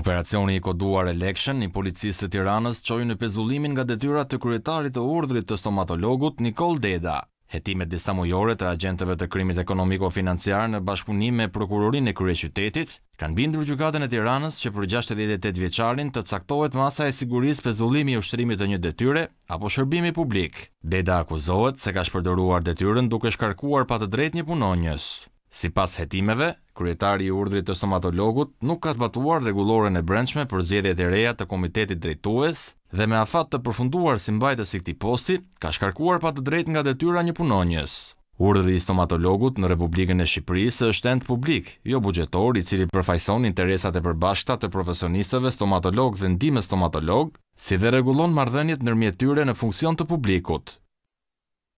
Operacioni i koduar election i policistë të tiranës qoju në pezullimin nga detyrat të kryetarit të urdrit të stomatologut Nikol Deda. Hetimet disa mujore të agentëve të krimit ekonomiko-financiar në bashkëpunim me prokurorin e krye qytetit, kanë bindur gjukatën e tiranës që për 68 vjeqarin të caktohet masa e siguris pezullimi i ushtrimit të një detyre apo shërbimi publik. Deda akuzohet se ka shpërdëruar detyren duke shkarkuar pa të drejt një punonjës. Si pas hetimeve, kryetari i urdrit të stomatologut nuk ka zbatuar regulore në brendshme për zjedjet e reja të komitetit drejtues dhe me afat të përfunduar si mbajtës i këti posti, ka shkarkuar pa të drejt nga detyra një punonjës. Urdhri i stomatologut në Republikën e Shqipërisë është end publik, jo bugjetor i cili përfajson interesat e përbashkëta të profesionistëve stomatolog dhe ndime stomatolog, si dhe regulon mardhenjet nërmjetyre në funksion të publikut.